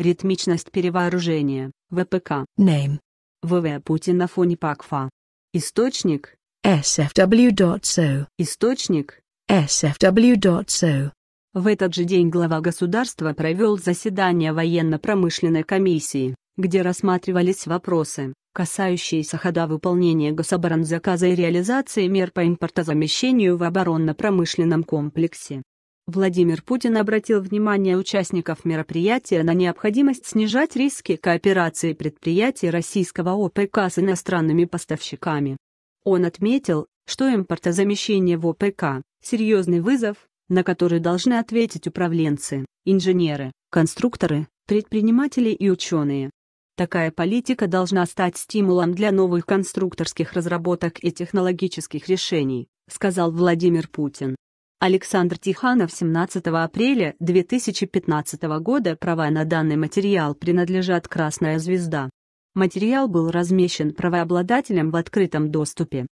Ритмичность перевооружения, ВПК. Name. ВВ Путин на фоне ПАКФА. Источник. sfw.so. Источник. sfw.so. В этот же день глава государства провел заседание военно-промышленной комиссии, где рассматривались вопросы, касающиеся хода выполнения гособоронзаказа и реализации мер по импортозамещению в оборонно-промышленном комплексе. Владимир Путин обратил внимание участников мероприятия на необходимость снижать риски кооперации предприятий российского ОПК с иностранными поставщиками. Он отметил, что импортозамещение в ОПК – серьезный вызов, на который должны ответить управленцы, инженеры, конструкторы, предприниматели и ученые. Такая политика должна стать стимулом для новых конструкторских разработок и технологических решений, сказал Владимир Путин. Александр Тиханов 17 апреля 2015 года права на данный материал принадлежат «Красная звезда». Материал был размещен правообладателем в открытом доступе.